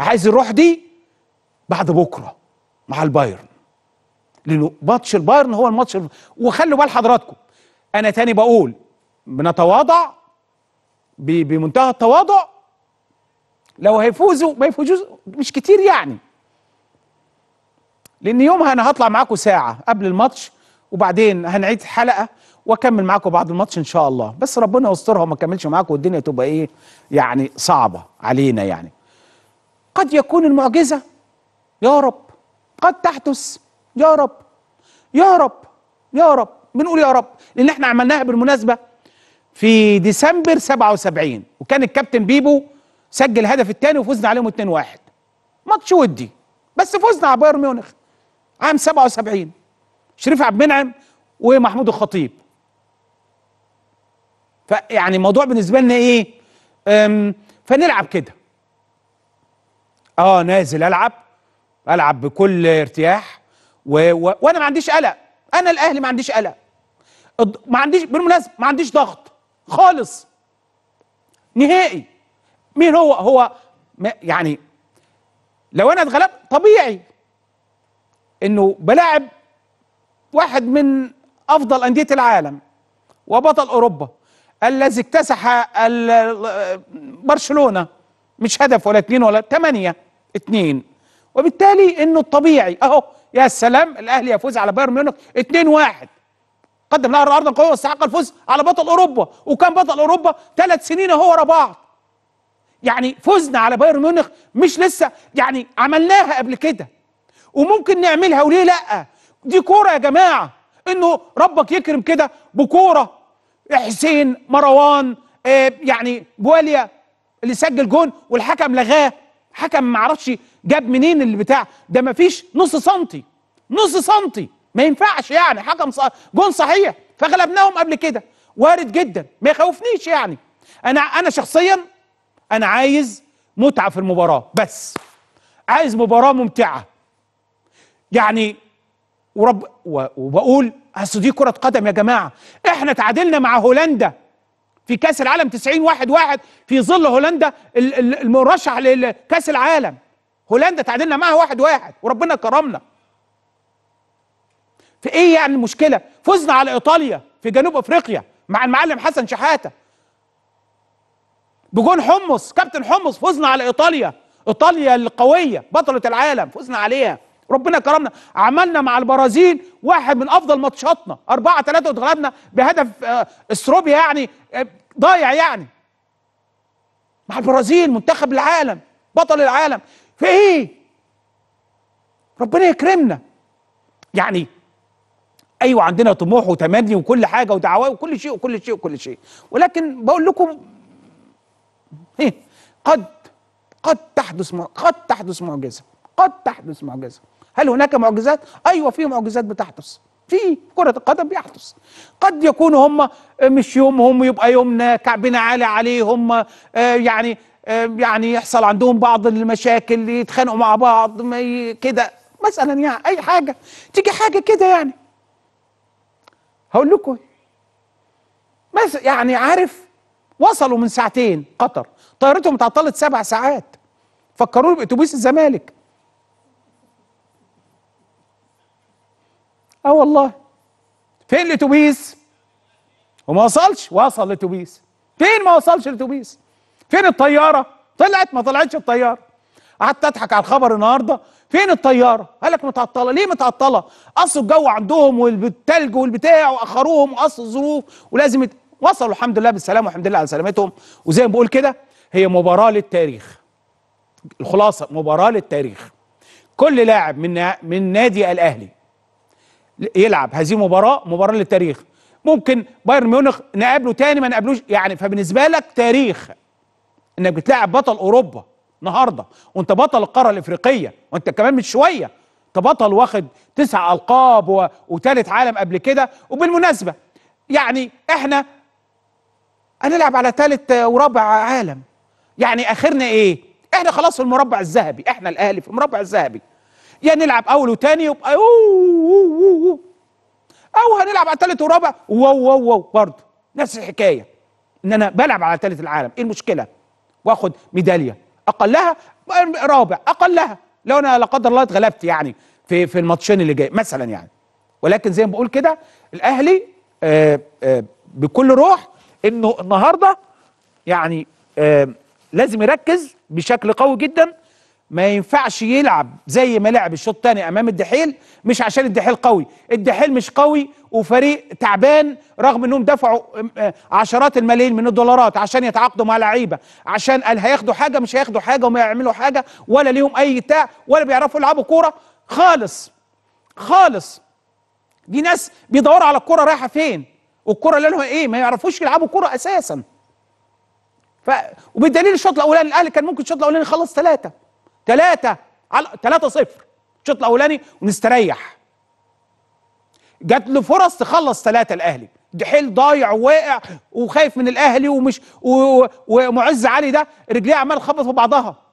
عايز الروح دي بعد بكره مع البايرن لانه ماتش البايرن هو الماتش وخلوا بال حضراتكم انا تاني بقول بنتواضع بمنتهى التواضع لو هيفوزوا ما يفوزوش مش كتير يعني لان يومها انا هطلع معاكم ساعه قبل الماتش وبعدين هنعيد حلقه واكمل معاكم بعد الماتش ان شاء الله بس ربنا يسترها وما اكملش معاكم والدنيا تبقى ايه يعني صعبه علينا يعني قد يكون المعجزه يا رب قد تحدث يا رب يا رب يا رب بنقول يا رب لان احنا عملناها بالمناسبه في ديسمبر 77 وكان الكابتن بيبو سجل الهدف الثاني وفزنا عليهم 2-1 ماتش ودي بس فزنا على بايرن ميونخ عام 77 شريف عبد المنعم ومحمود الخطيب فيعني الموضوع بالنسبه لنا ايه فنلعب كده اه نازل العب العب بكل ارتياح و... و... وانا ما عنديش قلق انا الاهلي ما عنديش قلق ما عنديش بالمناسبه ما عنديش ضغط خالص نهائي مين هو هو يعني لو انا اتغلبت طبيعي انه بلاعب واحد من افضل انديه العالم وبطل اوروبا الذي اكتسح برشلونه مش هدف ولا اتنين ولا تمانيه اثنين وبالتالي انه الطبيعي اهو يا سلام الاهلي يفوز على بايرن ميونخ 2 1 قدم نهر ارضا قويا واستحق الفوز على بطل اوروبا وكان بطل اوروبا ثلاث سنين اهو ورا بعض يعني فزنا على بايرن ميونخ مش لسه يعني عملناها قبل كده وممكن نعملها وليه لا دي كوره يا جماعه انه ربك يكرم كده بكوره حسين مروان آه يعني بواليا اللي سجل جون والحكم لغاه حكم ما اعرفش جاب منين البتاع ده ما فيش نص سنتي نص سنتي ما ينفعش يعني حكم صح جون صحيح فغلبناهم قبل كده وارد جدا ما يخوفنيش يعني انا انا شخصيا انا عايز متعه في المباراه بس عايز مباراه ممتعه يعني ورب وبقول اصل دي كره قدم يا جماعه احنا تعادلنا مع هولندا في كاس العالم 90 واحد واحد في ظل هولندا المرشح لكاس العالم هولندا تعادلنا معها واحد واحد وربنا كرمنا في ايه يعني المشكله فزنا على ايطاليا في جنوب افريقيا مع المعلم حسن شحاته بجون حمص كابتن حمص فزنا على ايطاليا ايطاليا القويه بطله العالم فزنا عليها ربنا كرمنا عملنا مع البرازيل واحد من افضل ماتشاتنا 4 3 واتغلبنا بهدف آه، استروبي يعني آه، ضايع يعني مع البرازيل منتخب العالم بطل العالم في ايه ربنا يكرمنا يعني ايوه عندنا طموح وتمني وكل حاجه ودعوات وكل شيء وكل شيء وكل شيء ولكن بقول لكم إيه؟ قد قد تحدث قد تحدث معجزه قد تحدث معجزه هل هناك معجزات ايوه في معجزات بتحدث في كرة القدم بيحدث قد يكون هم مش يومهم يبقى يومنا كعبنا عالي عليهم آه، يعني آه، يعني يحصل عندهم بعض المشاكل يتخانقوا مع بعض كده مثلا يعني اي حاجه تيجي حاجه كده يعني هقول لكم مثلا يعني عارف وصلوا من ساعتين قطر طيارتهم اتعطلت سبع ساعات فكروني باتوبيس الزمالك والله فين الاتوبيس وما وصلش وصل الاتوبيس فين ما وصلش الاتوبيس فين الطياره طلعت ما طلعتش الطياره قعدت اضحك على الخبر النهارده فين الطياره قال لك متعطله ليه متعطله اصل الجو عندهم والثلج والبتاع واخروهم واصل الظروف ولازم يت... وصلوا الحمد لله بالسلامه والحمد لله على سلامتهم وزي ما بقول كده هي مباراه للتاريخ الخلاصه مباراه للتاريخ كل لاعب من من نادي الاهلي يلعب هذه مباراه مباراه للتاريخ ممكن بايرن ميونخ نقابله تاني ما نقابلوش يعني فبالنسبه لك تاريخ انك بتلاعب بطل اوروبا النهارده وانت بطل القاره الافريقيه وانت كمان من شويه انت بطل واخد تسع القاب و... وتالت عالم قبل كده وبالمناسبه يعني احنا هنلعب على تالت ورابع عالم يعني اخرنا ايه احنا خلاص في المربع الذهبي احنا الاهلي في المربع الذهبي يا نلعب اول وتاني يبقى أو, أو, أو, او هنلعب على ثالث ورابع واو واو واو برضه نفس الحكايه ان انا بلعب على ثالث العالم ايه المشكله واخد ميداليه اقلها رابع اقلها لو انا لا قدر الله اتغلبت يعني في في الماتشين اللي جاي مثلا يعني ولكن زي ما بقول كده الاهلي آآ آه، آآ آه، بكل روح انه النهارده يعني آه، لازم يركز بشكل قوي جدا ما ينفعش يلعب زي ما لعب الشوط الثاني امام الدحيل مش عشان الدحيل قوي الدحيل مش قوي وفريق تعبان رغم انهم دفعوا آه، عشرات الملايين من الدولارات عشان يتعاقدوا مع لعيبه عشان قال هياخدوا حاجه مش هياخدوا حاجه وما يعملوا حاجه ولا ليهم اي بتاع ولا بيعرفوا يلعبوا كوره خالص خالص دي ناس بيدوروا على الكوره رايحه فين والكوره لونها ايه ما يعرفوش يلعبوا كوره اساسا ف... وبالدليل الشوط الاولاني الاهلي كان ممكن الشوط الاولاني يخلص ثلاثه 3 على ثلاثة 0 الشوط الاولاني ونستريح جات له فرص تخلص ثلاثة الاهلي دحيل ضايع وواقع وخايف من الاهلي ومش و... ومعز علي ده رجليه عمال خبط في بعضها